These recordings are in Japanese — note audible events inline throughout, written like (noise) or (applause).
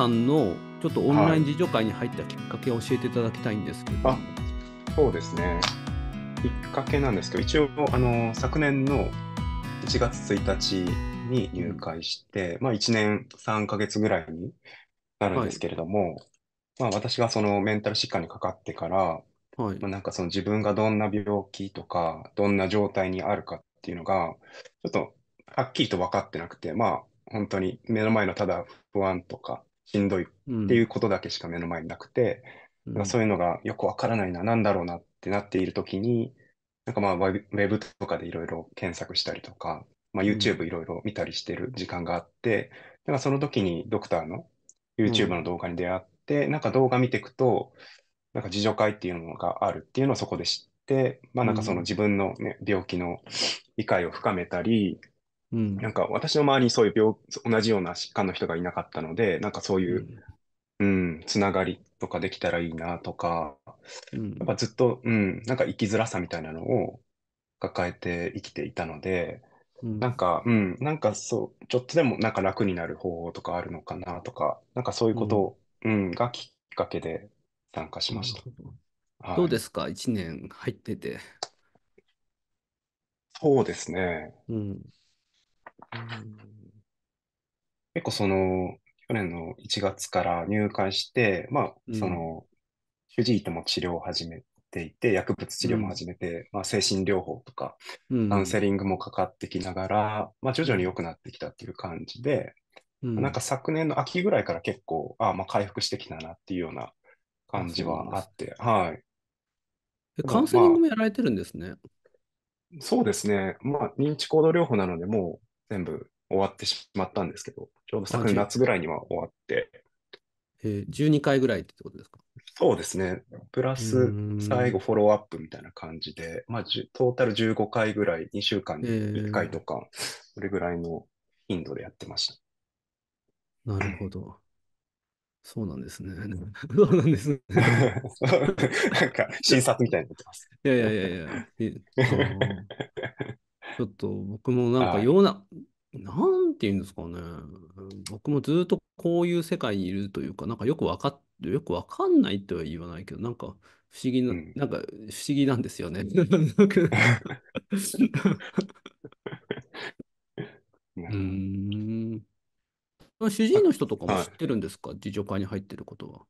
さんのちょっとオンライン自助会に入ったきっかけを教えていただきたいんですけど、はい、あそうですねきっかけなんですけど一応あの昨年の1月1日に入会して、まあ、1年3ヶ月ぐらいになるんですけれども、はい、まあ、私がそのメンタル疾患にかかってから、はい、まあ、なんかその自分がどんな病気とかどんな状態にあるかっていうのがちょっとはっきりと分かってなくてまあ本当に目の前のただ不安とかしんどいっていうことだけしか目の前になくて、うん、そういうのがよくわからないな、なんだろうなってなっているときに、なんかまあウェブとかでいろいろ検索したりとか、まあ、YouTube いろいろ見たりしてる時間があって、うん、なんかその時にドクターの YouTube の動画に出会って、うん、なんか動画見ていくと、なんか自助会っていうのがあるっていうのをそこで知って、まあなんかその自分のね、ね、うん、病気の理解 (laughs) を深めたり、うん、なんか私の周りにそういう病、同じような疾患の人がいなかったので、なんかそういう、うん、つながりとかできたらいいなとか、うん、やっぱずっと、うん、なんか生きづらさみたいなのを抱えて生きていたので、うん、なんか、うん、なんかそう、ちょっとでもなんか楽になる方法とかあるのかなとか、なんかそういうことうん、がきっかけで参加しました。どうですか、1年入ってて。そうですね。うん結構その、去年の1月から入会して、まあ、うんその、主治医とも治療を始めていて、薬物治療も始めて、まあ、精神療法とか、うんカウンセリングもかかってきながら、まあ、徐々に良くなってきたっていう感じで、うんなんか昨年の秋ぐらいから結構、あまあ、回復してきたなっていうような感じはあって、はい。カウンセリングもやられてるんですね。そうですね。まあ、認知行動療法なので、も全部終わってしまったんですけど、ちょうど昨年夏ぐらいには終わって、えー、12回ぐらいってことですかそうですね。プラス、最後フォローアップみたいな感じで、まあ、トータル15回ぐらい、2週間に1回とか、えー、それぐらいの頻度でやってました。なるほど。そうなんですね。(laughs) そうなんですね。(laughs) なんか、(laughs) 診察みたいになってます。いやいやいやいや。ちょっと僕もなんかような、なんていうんですかね。僕もずっとこういう世界にいるというか、なんかよくわかっ、よくわかんないとは言わないけど、なんか不思議な、うんなんか不思議なんですよね。(laughs) うん主治医の人とかも知ってるんですか自助会に入ってることは。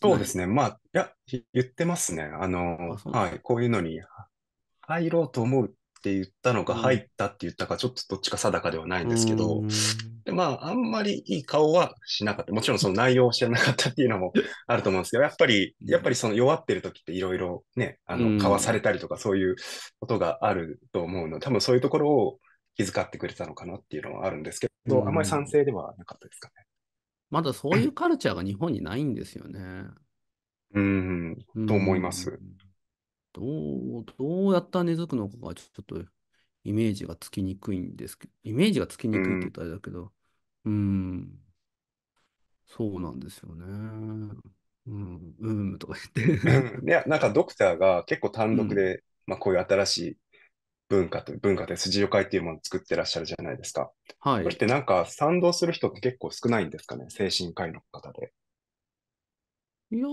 そうですね。まあ、いや、言ってますね。あの、はい、こういうのに入ろうと思うって言ったのか、入ったって言ったか、ちょっとどっちか定かではないんですけど、でまあ、あんまりいい顔はしなかった。もちろんその内容を知らなかったっていうのもあると思うんですけど、やっぱり、やっぱりその弱ってる時っていろいろね、あの、かわされたりとかそういうことがあると思うので、多分そういうところを気遣ってくれたのかなっていうのはあるんですけど、あんまり賛成ではなかったですかね。まだそういうカルチャーが日本にないんですよね。うん、と思います。どう、どうやったら根付くのかがちょっとイメージがつきにくいんですけど、イメージがつきにくいって言ったらあれだけど、うん、そうなんですよね。うん、うんとか言って。いや、なんかドクターが結構単独で、うん、まあこういう新しい文化と、文化で筋を書いていうものを作ってらっしゃるじゃないですか。はい。これってなんか賛同する人って結構少ないんですかね、精神科医の方で。いや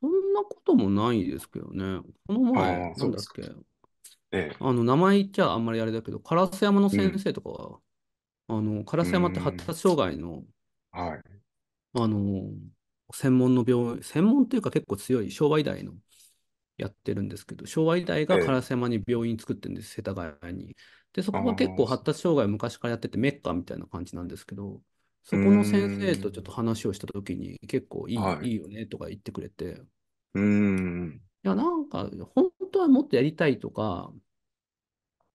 そんなこともないですけどね。この前、何なんだっけ、えあの、名前言っちゃあんまりあれだけど、烏山の先生とかは、あの、烏山って発達障害の、はい。あの、専門の病院、専門というか結構強い昭和医大のやってるんですけど、昭和医大が烏山に病院作ってるんです、世田谷に。で、そこは結構発達障害昔からやってて、メッカみたいな感じなんですけど、そこの先生とちょっと話をしたときに、結構いい,、はい、いいよねとか言ってくれて、うん。いや、なんか、本当はもっとやりたいとか、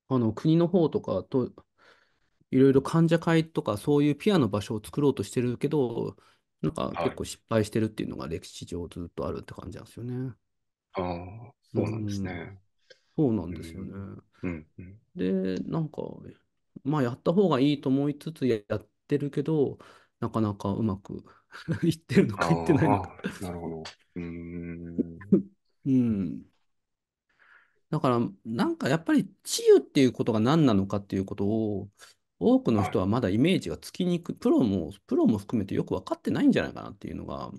あの、国の方とかと、いろいろ患者会とか、そういうピアの場所を作ろうとしてるけど、なんか結構失敗してるっていうのが歴史上ずっとあるって感じなんですよね。ああ、そうなんですね。そうなんですよね。うんうん、で、なんか、まあやった方がいいと思いつつやっってるけど、なかなかうまく (laughs) いってるのかいってないのか。なるほど。うん。(laughs) うん。だから、なんかやっぱり治癒っていうことが何なのかっていうことを、多くの人はまだイメージがつきにくい、プロも、プロも含めてよく分かってないんじゃないかなっていうのが、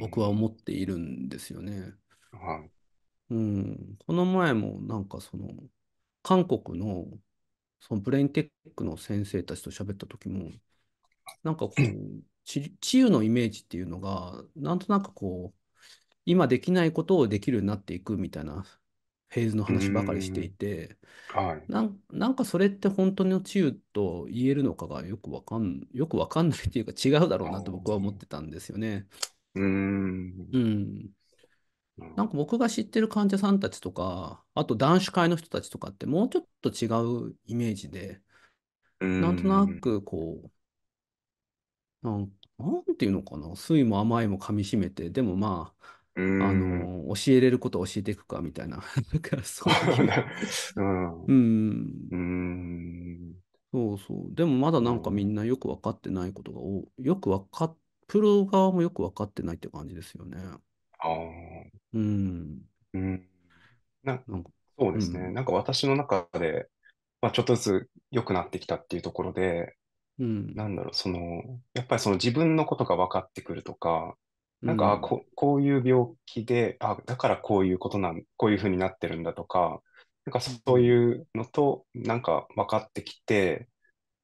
僕は思っているんですよね。はい。うん、この前もなんかその韓国のそのブレインテックの先生たちと喋った時も、なんかこう、治癒のイメージっていうのが、なんとなくこう、今できないことをできるようになっていくみたいなフェーズの話ばかりしていて、はいな、なんかそれって本当の治癒と言えるのかがよくわかんよくわかんないっていうか違うだろうなと僕は思ってたんですよね。うん、うん、なんか僕が知ってる患者さんたちとか、あと男子会の人たちとかって、もうちょっと違うイメージで、なんとなくこう、なんなんていうのかな、酸いも甘いも噛みしめて、でもまあ、あの教えれること教えていくかみたいな、だ (laughs) からそうう。ん、そうそう。でもまだなんかみんなよく分かってないことが多い。よく分かっ、プロ側もよく分かってないって感じですよね。ああ。うん。うん。な、んかそうですね。うん、なんか私の中で、まあ、ちょっとずつ良くなってきたっていうところで、うん、なんだろう、その、やっぱりその自分のことが分かってくるとか、なんか、うん、ここういう病気で、あ、だからこういうことなん、こういうふうになってるんだとか、なんかそういうのと、なんか分かってきて、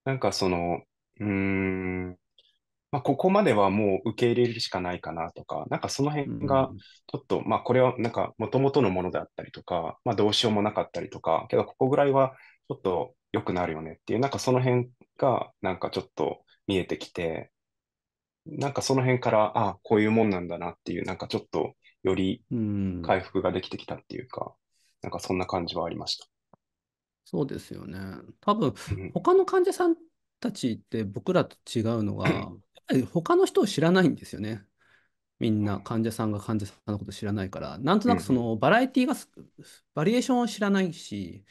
なんかその、うーん、まあ、ここまではもう受け入れるしかないかなとか、なんかその辺がちょっと、うん、まあこれはなんか元々のものであったりとか、まあどうしようもなかったりとか、けどここぐらいはちょっと良くなるよねっていう、なんかその辺がなんかちょっと見えてきて、なんかその辺から、ああ、こういうもんなんだなっていう、なんかちょっとより回復ができてきたっていうか、うん、なんかそんな感じはありました。そうですよね。多分、他の患者さんたちって僕らと違うのが、(laughs) 他の人を知らないんですよね。みんな患者さんが患者さんのこと知らないから、なんとなくそのバラエティが、バリエーションを知らないし、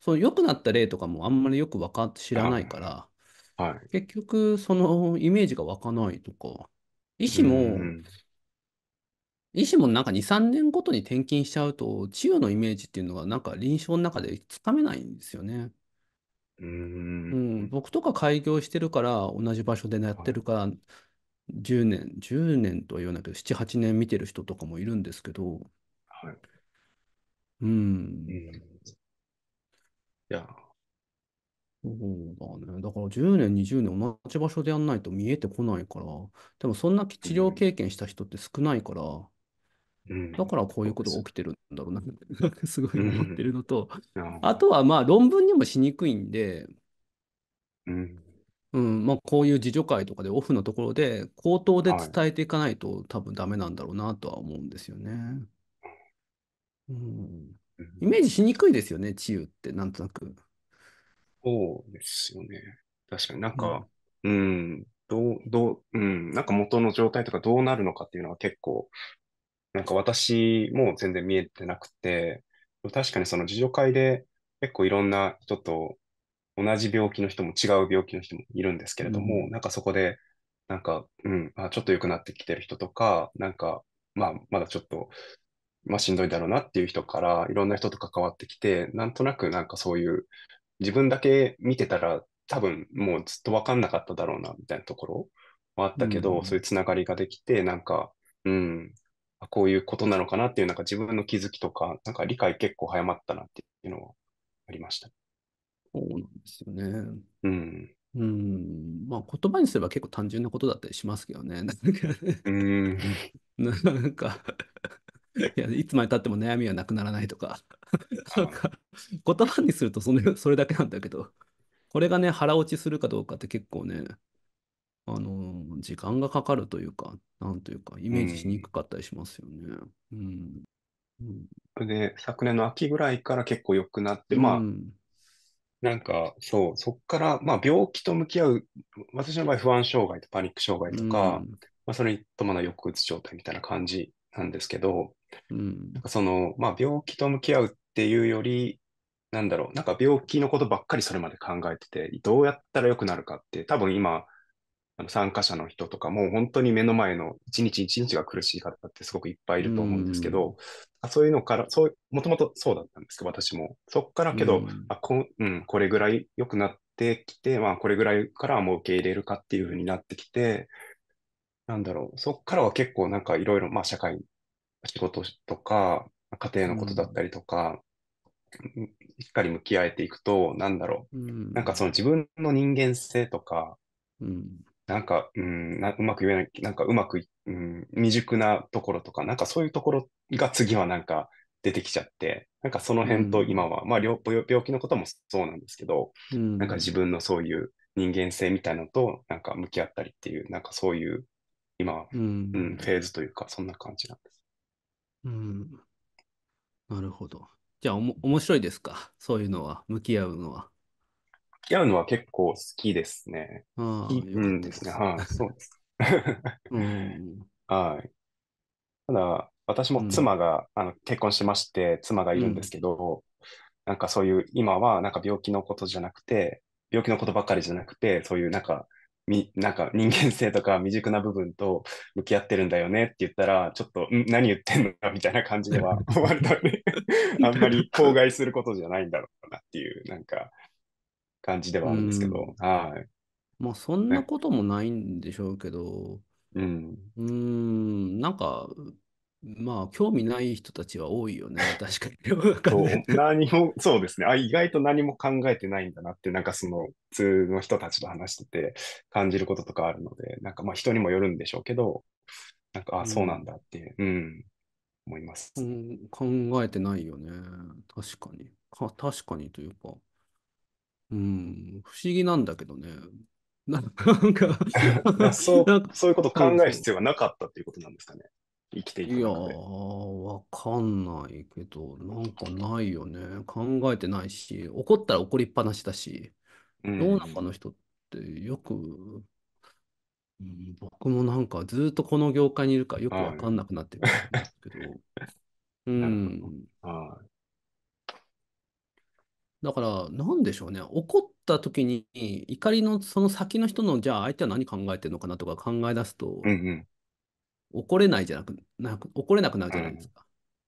その良くなった例とかもあんまりよくわか知らないから、はい、結局そのイメージが湧かないとか、医師も、うん、医師もなんか2、3年ごとに転勤しちゃうと、治癒のイメージっていうのがなんか臨床の中でつかめないんですよね。うん、僕とか開業してるから、同じ場所でやってるから、10年、10年とは言わないけど、7、8年見てる人とかもいるんですけど、はい。うん。いや、そうだね。だから10年、20年同じ場所でやんないと見えてこないから、でもそんな治療経験した人って少ないから、だからこういうことが起きてるんだろうな、すごい思ってるのと、あとはまあ論文にもしにくいんで、うんうんまあ、こういう自助会とかでオフのところで口頭で伝えていかないと多分ダメなんだろうなとは思うんですよね。うん、イメージしにくいですよね、治癒ってなんとなく。そうですよね。確かになんか、うん、うんどう、どう、うん、なんか元の状態とかどうなるのかっていうのは結構なんか私も全然見えてなくて、確かにその自助会で結構いろんな人と同じ病気の人も違う病気の人もいるんですけれども、うん、なんかそこで、なんか、うん、あちょっと良くなってきてる人とか、なんか、まあ、まだちょっと、まあ、しんどいだろうなっていう人から、いろんな人と関わってきて、なんとなくなんかそういう、自分だけ見てたら、多分もうずっと分かんなかっただろうな、みたいなところもあったけど、うん、そういうつながりができて、なんか、うん、こういうことなのかなっていう、なんか自分の気づきとか、なんか理解結構早まったなっていうのはありました。そうなんですよね。うん。うん。まあ言葉にすれば結構単純なことだったりしますけどね。(laughs) なんか、うん。(laughs) なんかいや、いつまでたっても悩みはなくならないとか (laughs) なんか、言葉にするとそれそれだけなんだけど、これがね、腹落ちするかどうかって結構ね、あの、時間がかかるというか、なんというか、イメージしにくかったりしますよね。うん。うん、で、昨年の秋ぐらいから結構良くなって、まあ、うん、なんか、そう、そこから、まあ、病気と向き合う、私の場合、不安障害とパニック障害とか、うん、まあ、それに伴う抑うつ状態みたいな感じなんですけど、うん、なんかその、まあ、病気と向き合うっていうより、なんだろう、なんか病気のことばっかりそれまで考えてて、どうやったら良くなるかって、多分今、参加者の人とかも本当に目の前の一日一日が苦しい方ってすごくいっぱいいると思うんですけど、うん、そういうのから、そうもともとそうだったんですけど、私も。そっからけど、うん、あこうん、これぐらい良くなってきて、まあ、これぐらいからはもう受け入れるかっていうふうになってきて、なんだろう、そっからは結構なんかいろいろ、まあ、社会、仕事とか、家庭のことだったりとか、うん、しっかり向き合えていくと、なんだろう、なんかその自分の人間性とか、うん、なんか、うん、うまく言えない、なんかうまく、うん、未熟なところとか、なんかそういうところが次はなんか出てきちゃって、なんかその辺と今は、うん、まあ病気のこともそうなんですけど、うん、なんか自分のそういう人間性みたいなのとなんか向き合ったりっていう、なんかそういう今は、うん、うん、フェーズというか、そんな感じなんです。うん。なるほど。じゃあおも、面白いですかそういうのは、向き合うのは。き合うのは結構好きですね。うんですね。はい、そうです。(laughs) はい。ただ、私も妻が、うん、あの結婚してまして、妻がいるんですけど、うん、なんかそういう、今はなんか病気のことじゃなくて、病気のことばっかりじゃなくて、そういうなんか、みなんか人間性とか未熟な部分と向き合ってるんだよねって言ったら、ちょっと、ん何言ってんのかみたいな感じでは (laughs) わあんまり口外することじゃないんだろうなっていう、なんか、感じではあるんですけど、うん、はい。まあ、そんなこともないんでしょうけど、ね、うん。うん、なんか、まあ、興味ない人たちは多いよね、(laughs) 確かに。何も、そうですねあ、意外と何も考えてないんだなって、なんかその、普通の人たちと話してて感じることとかあるので、なんかまあ人にもよるんでしょうけど、なんか、あ、そうなんだってう、うん、うん、思います、うん。考えてないよね、確かに。か確かにというか。うん、不思議なんだけどね。(laughs) なんかそうそういうこと考える必要がなかったっていうことなんですかね。生きていくいやー、わかんないけど、なんかないよね。考えてないし、怒ったら怒りっぱなしだし、世の中の人ってよく、うん僕もなんかずっとこの業界にいるからよくわかんなくなってるんですけど、うい。(laughs) ん、はい。だから、なんでしょうね。怒った時に、怒りのその先の人の、じゃあ相手は何考えてるのかなとか考え出すと、うんうん怒れないじゃなく、なく怒れなくなるじゃないですか。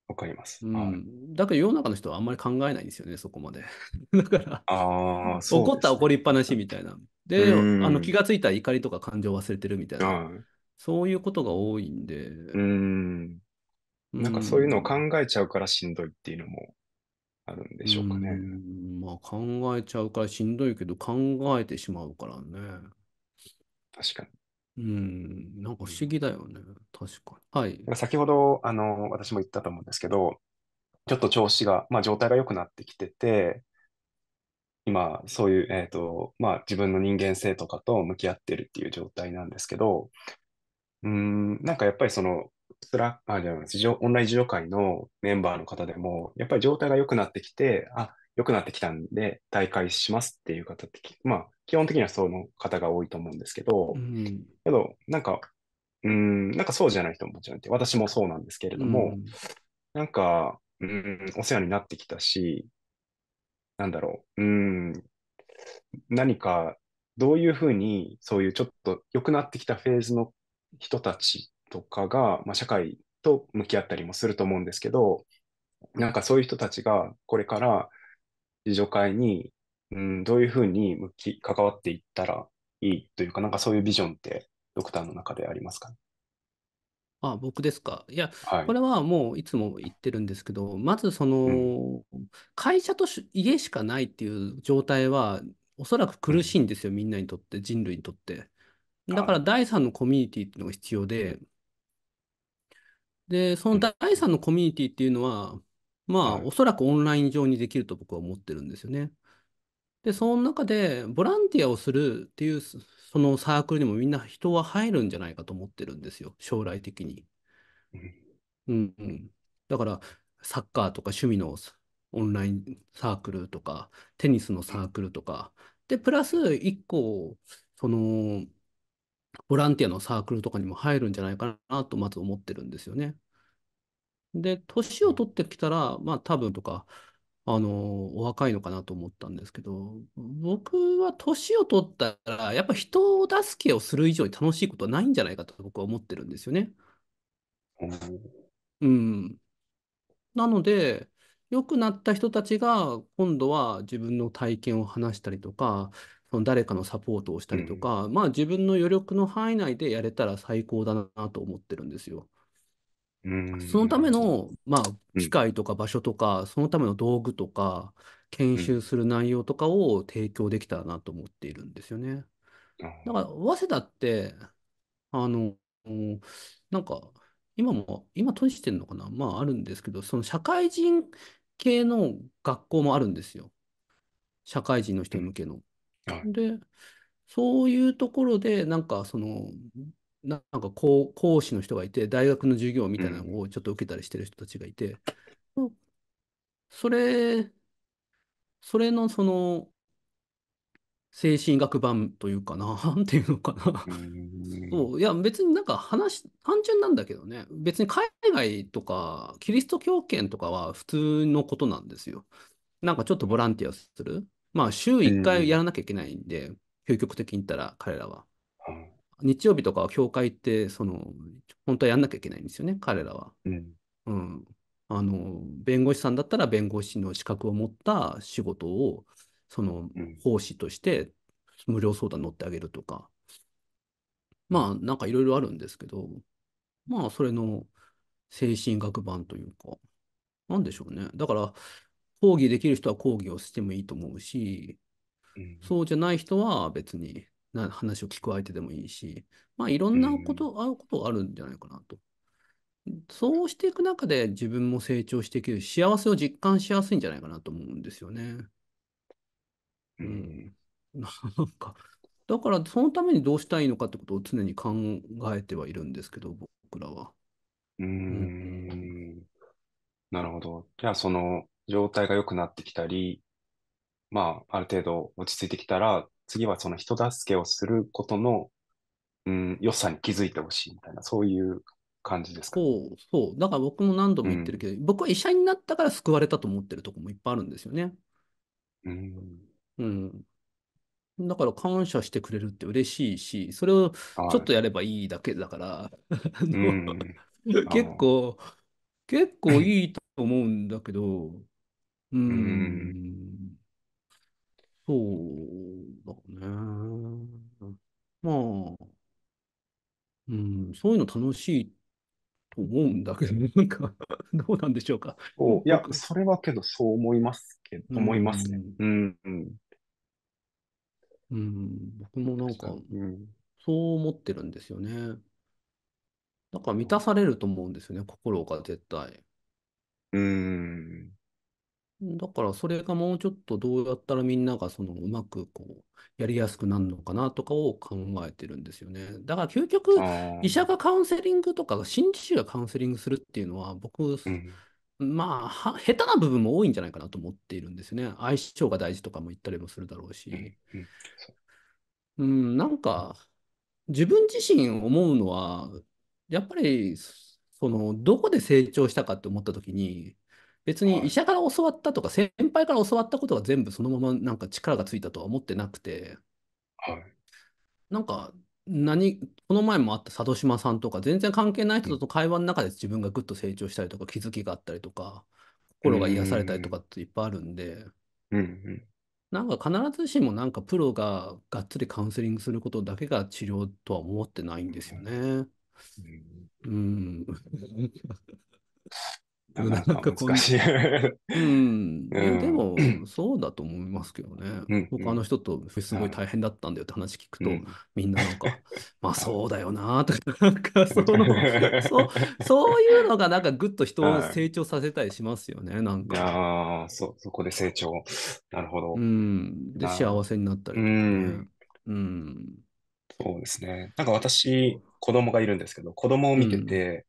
わ、かります、うん。だから世の中の人はあんまり考えないんですよね、そこまで。(laughs) だから、あそう怒ったら怒りっぱなしみたいな。で、あの気がついたら怒りとか感情を忘れてるみたいな。そういうことが多いんで。うん。なんかそういうのを考えちゃうからしんどいっていうのもあるんでしょうかね。うんまあ考えちゃうからしんどいけど考えてしまうからね。確かに。うん、なんか不思議だよね。確かに。はい。先ほど、あの、私も言ったと思うんですけど、ちょっと調子が、まあ状態が良くなってきてて、今、そういう、えっ、ー、と、まあ自分の人間性とかと向き合ってるっていう状態なんですけど、うん、なんかやっぱりその、スラあじゃあオンライン授業会のメンバーの方でも、やっぱり状態が良くなってきて、あ良くなってきたんで、退会しますっていう方って、まあ、基本的にはその方が多いと思うんですけど、うん、けど、なんか、うん、なんかそうじゃない人ももちろんいて、私もそうなんですけれども、うん、なんか、うん、お世話になってきたし、なんだろう、うん、何か、どういうふうに、そういうちょっと良くなってきたフェーズの人たちとかが、まあ、社会と向き合ったりもすると思うんですけど、なんかそういう人たちがこれから自助会に、うん、どういうふうに向き関わっていったらいいというか、なんかそういうビジョンって、ドクターの中でありますか、ね、あ僕ですか。いや、はい、これはもういつも言ってるんですけど、まずその、うん、会社と家しかないっていう状態は、おそらく苦しいんですよ、うん、みんなにとって、人類にとって。だから第三のコミュニティっていうのが必要で、で、その第三のコミュニティっていうのは、まあ、はい、おそらくオンライン上にできると僕は思ってるんですよね。で、その中で、ボランティアをするっていう、そのサークルにもみんな人は入るんじゃないかと思ってるんですよ、将来的に。うん、うん。だから、サッカーとか趣味のオンラインサークルとか、テニスのサークルとか、で、プラス1個、その、ボランティアのサークルとかにも入るんじゃないかなと、まず思ってるんですよね。で、年を取ってきたら、まあ多分とか、あの、お若いのかなと思ったんですけど、僕は年を取ったら、やっぱ人助けをする以上に楽しいことはないんじゃないかと僕は思ってるんですよね。うん。なので、良くなった人たちが、今度は自分の体験を話したりとか、その誰かのサポートをしたりとか、まあ自分の余力の範囲内でやれたら最高だなと思ってるんですよ。そのための、まあ、機械とか場所とか、そのための道具とか、研修する内容とかを提供できたらなと思っているんですよね。だから、早稲田って、あの、なんか、今も、今閉じてるのかなまあ、あるんですけど、その社会人系の学校もあるんですよ。社会人の人向けの。で、そういうところで、なんかその、なんか講講師の人がいて、大学の授業みたいなのをちょっと受けたりしてる人たちがいて、うん、それ、それのその、精神学版というかな、(laughs) なんていうのかなそう。いや、別になんか話、単純なんだけどね、別に海外とか、キリスト教圏とかは普通のことなんですよ。なんかちょっとボランティアする。まあ、週1回やらなきゃいけないんで、究極的に言ったら、彼らは。日曜日とかは教会って、その、本当はやんなきゃいけないんですよね、彼らは。うん。うん、あの、弁護士さんだったら弁護士の資格を持った仕事を、その、奉仕として無料相談乗ってあげるとか。まあ、なんかいろいろあるんですけど、まあ、それの精神学版というか、なんでしょうね。だから、抗議できる人は抗議をしてもいいと思うし、そうじゃない人は別にな話を聞く相手でもいいし、まあ、いろんなこと、会うことがあるんじゃないかなと。そうしていく中で自分も成長していける幸せを実感しやすいんじゃないかなと思うんですよね。うん。(laughs) なんか、だからそのためにどうしたいのかってことを常に考えてはいるんですけど、僕らは。うんうん。なるほど。じゃあその状態が良くなってきたり、まあ、ある程度落ち着いてきたら、次はその人助けをすることの、うん、良さに気づいてほしいみたいな、そういう感じですか、ね、そうそう。だから僕も何度も言ってるけど、うん、僕は医者になったから救われたと思ってるとこもいっぱいあるんですよね。うん。うん。だから感謝してくれるって嬉しいし、それをちょっとやればいいだけだから、(laughs) (laughs) 結構、結構いいと思うんだけど、うん、うんそうだね。まあ、うん、そういうの楽しいと思うんだけど、なんか、(laughs) どうなんでしょうか。おいや、それはけど、そう思いますけど、思いますね。うん、うん。うん、僕もなんか、そう思ってるんですよね。なんか満たされると思うんですよね、心が絶対。うん。だからそれがもうちょっとどうやったらみんながそのうまくこうやりやすくなるのかなとかを考えてるんですよね。だから究極医者がカウンセリングとか心理師がカウンセリングするっていうのは僕、まあ、下手な部分も多いんじゃないかなと思っているんですよね。相性が大事とかも言ったりもするだろうし。うん、うん、なんか、自分自身思うのは、やっぱり、その、どこで成長したかって思った時に、別に医者から教わったとか、はい、先輩から教わったことが全部そのままなんか力がついたとは思ってなくて、はい、なんか何、この前もあった佐渡島さんとか、全然関係ない人と会話の中で自分がぐっと成長したりとか、気づきがあったりとか、心が癒されたりとかっていっぱいあるんで、うんうん、なんか必ずしもなんかプロががっつりカウンセリングすることだけが治療とは思ってないんですよね。うん。うん、(laughs) なかなか難しい。うん。でも、そうだと思いますけどね。他の人と、すごい大変だったんだよって話聞くと、みんななんか、(laughs) まあそうだよなとか、なんかその (laughs) そ、そういうのがなんかぐっと人を成長させたりしますよね、なんか。ああ、そ、そこで成長。なるほど。うん。で、幸せになったりとかね。うん。そうですね。なんか私、子供がいるんですけど、子供を見てて、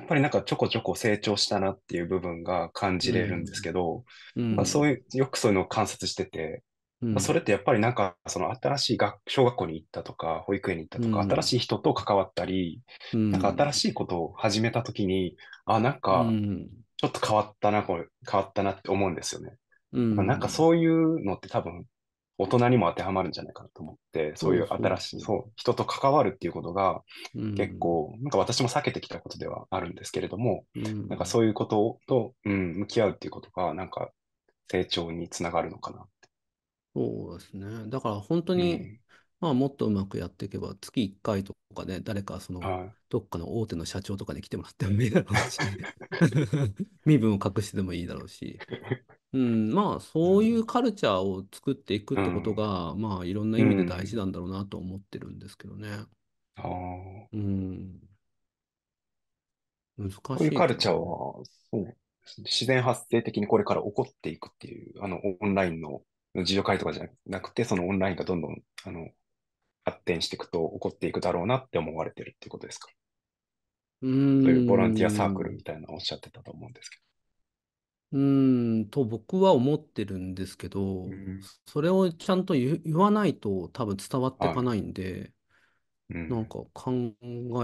やっぱりなんかちょこちょこ成長したなっていう部分が感じれるんですけど、うんまあ、そういう、よくそういうのを観察してて、うん、まあ、それってやっぱりなんかその新しい学小学校に行ったとか保育園に行ったとか、うん、新しい人と関わったり、うん、なんか新しいことを始めた時にあなんかちょっと変わったなこれ変わったなって思うんですよね。まあ、なんかそういうのって多分大人にも当てはまるんじゃないかなと思って、そういう新しい、人と関わるっていうことが、結構、なんか私も避けてきたことではあるんですけれども、なんかそういうことと、うん、向き合うっていうことが、なんか成長につながるのかなそうですね。だから本当に、うん、まあもっとうまくやっていけば、月1回とかで、ね、誰かその、はい、どっかの大手の社長とかに来てもらってもいいだろうし、(laughs) 身分を隠してでもいいだろうし、(laughs) うん、まあ、そういうカルチャーを作っていくってことが、まあ、いろんな意味で大事なんだろうなと思ってるんですけどね。ああ。うん、難こういういカけルチャーど。は、そうですね。自然発生的にこれから起こっていくっていう、あの、オンラインの自助会とかじゃなくて、そのオンラインがどんどん、あの、発展していくと起こっていくだろうなって思われてるっていうことですか。うそういうボランティアサークルみたいなのをおっしゃってたと思うんですけど。うん、と僕は思ってるんですけうど、ん、それをちゃんと言言わないと多分伝わっていはかないんで、なんか考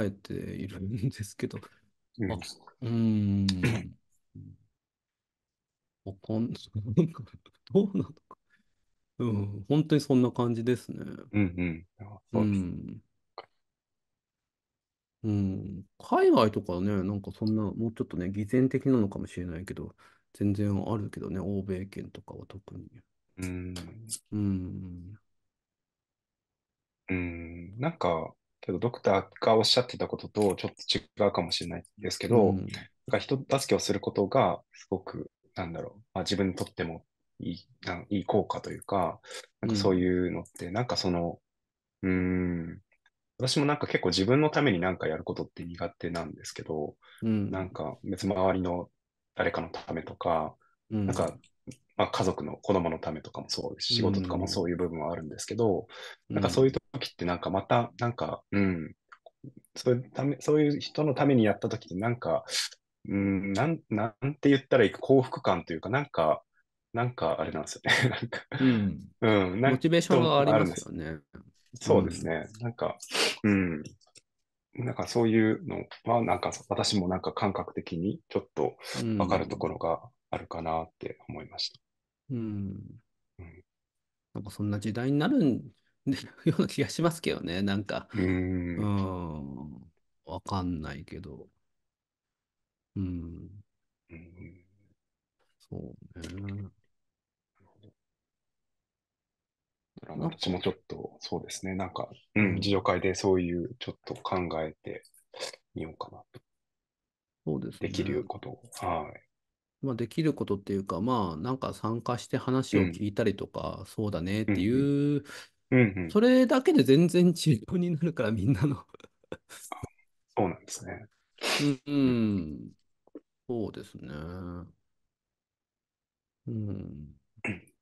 えているんですけど、うあ、ん。うーん、わかん、(laughs) などうなのか。うん、本当にそんな感じですね。うんうん。そうです。ん、うん。海外とかね、なんかそんな、もうちょっとね、偽善的なのかもしれないけど、全然あるけどね、欧米圏とかは特に。うん。うん。うん、なんか、けどドクターがおっしゃってたこととちょっと違うかもしれないですけど、うん、なんか人助けをすることがすごく、なんだろう、まあ、自分にとってもいいないい効果というか、なんかそういうのって、なんかその、うん、うん私もなんか結構自分のために何かやることって苦手なんですけど、うん、なんか別に周りの誰かのためとか、うん、なんか、まあ、家族の子供のためとかもそうです仕事とかもそういう部分はあるんですけど、うん、なんかそういう時ってなんかまた、なんか、うん、そういうためそういう人のためにやった時ってなんか、うん、なんなんて言ったらいいか幸福感というか、なんか、なんかあれなんですよね。(laughs) なんか、うん、うん、なんモチベーションがありますよね。そうですね。うん、なんか、うん、なんかそういうのは、なんか私もなんか感覚的にちょっと分かるところがあるかなって思いました。うん。うん、なんかそんな時代になるんような気がしますけどね、なんか。うん、わかんないけど。うん。うん、そうね。からうちもちょっと、そうですね、なんか、うん、自助会でそういうちょっと考えてみようかなと。そうですね。できることを。はい。まあ、できることっていうか、まあ、なんか参加して話を聞いたりとか、うん、そうだねっていう、うんうん、それだけで全然治療になるから、みんなのそうなんですね。うん、そうですね。うん。(laughs)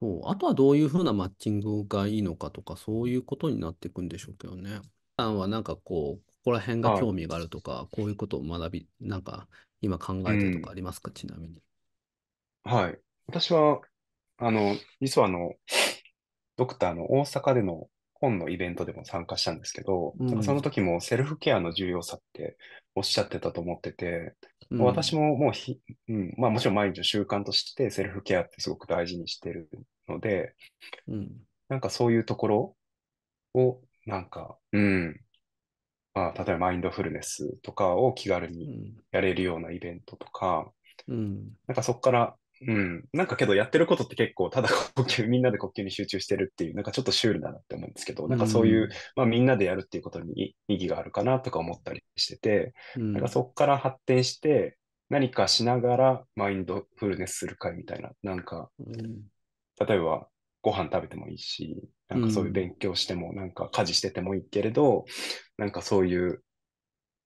そう、あとはどういうふうなマッチングがいいのかとか、そういうことになっていくんでしょうけどね。さんはなんかこう、ここら辺が興味があるとか、こういうことを学び、なんか今考えてるとかありますか、ちなみに。はい。私は、あの、実はあの、ドクターの大阪での本のイベントでも参加したんですけど、うんその時もセルフケアの重要さっておっしゃってたと思ってて、うん、私ももうひ、うんまあ、もちろん毎日の習慣としてセルフケアってすごく大事にしてるので、うん、なんかそういうところを、なんか、うん、まあ、例えばマインドフルネスとかを気軽にやれるようなイベントとか、うん、なんかそこからうん。なんかけどやってることって結構ただ呼吸、みんなで呼吸に集中してるっていう、なんかちょっとシュールだなって思うんですけど、なんかそういう、まあみんなでやるっていうことに意義があるかなとか思ったりしてて、うん、なんかそこから発展して、何かしながらマインドフルネスする会みたいな、なんか、うん、例えばご飯食べてもいいし、なんかそういう勉強しても、なんか家事しててもいいけれど、なんかそういう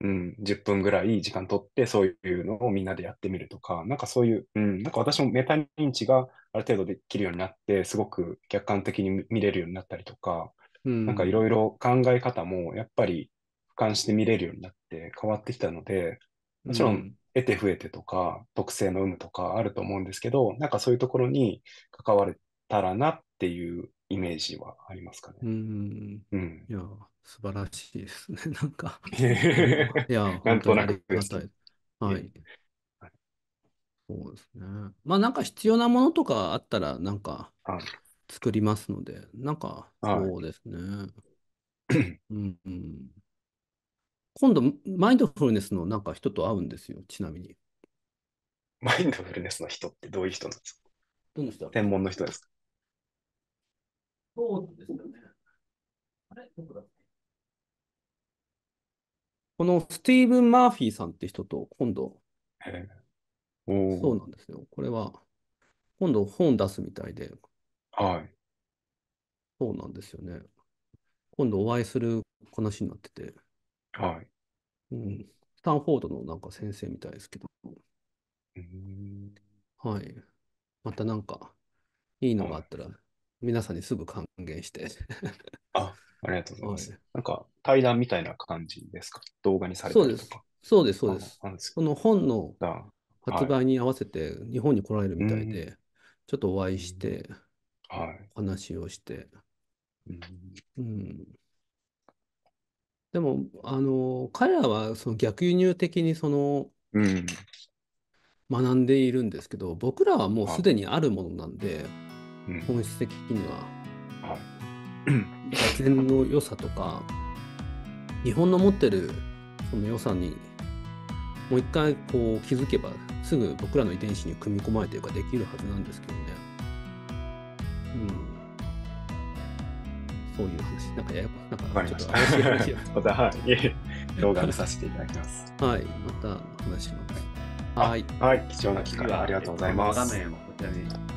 うん、10分ぐらい時間取って、そういうのをみんなでやってみるとか、なんかそういう、うん、なんか私もメタ認知がある程度できるようになって、すごく客観的に見れるようになったりとか、うん、なんかいろいろ考え方もやっぱり俯瞰して見れるようになって変わってきたので、もちろん得て増えてとか、特性の有無とかあると思うんですけど、なんかそういうところに関われたらなっていうイメージはありますかね。うん。うん、いや、素晴らしいですね。(laughs) なんか (laughs) いや、なんとなくです。はい。そうですね。まあなんか必要なものとかあったら、なんか作りますので、なんかそうですね。(clears throat) うん、うん、今度、マインドフルネスのなんか人と会うんですよ、ちなみに。マインドフルネスの人ってどういう人なんですかどの人専門の人ですかそうですよね。あれどこだっけこのスティーブン・マーフィーさんって人と今度、えそうなんですよ。これは、今度本出すみたいで、はい。そうなんですよね。今度お会いする話になってて、はい。うん、スタンフォードのなんか先生みたいですけど、はい。またなんか、いいのがあったら皆さんにすぐ還元して (laughs) あ、ありがとうございます。なんか対談みたいな感じですか動画にされてるとか。そうです、そうです、そうです。この本の発売に合わせて日本に来られるみたいで、はい、ちょっとお会いして、はい、話をして。うん、でも、あの、彼らはその逆輸入的にその、うん、学んでいるんですけど、僕らはもうすでにあるものなんで、はい本質的には、はい、座然の良さとか日本の持ってるその良さにもう一回こう気づけばすぐ僕らの遺伝子に組み込まれてるかできるはずなんですけどね、うん、そういう話なんかややこなんかちょっと怪しい話 (laughs) またはい動画見させていただきますはいまた話しますはい、はい、貴重な機会ありがとうございます画面をこちらに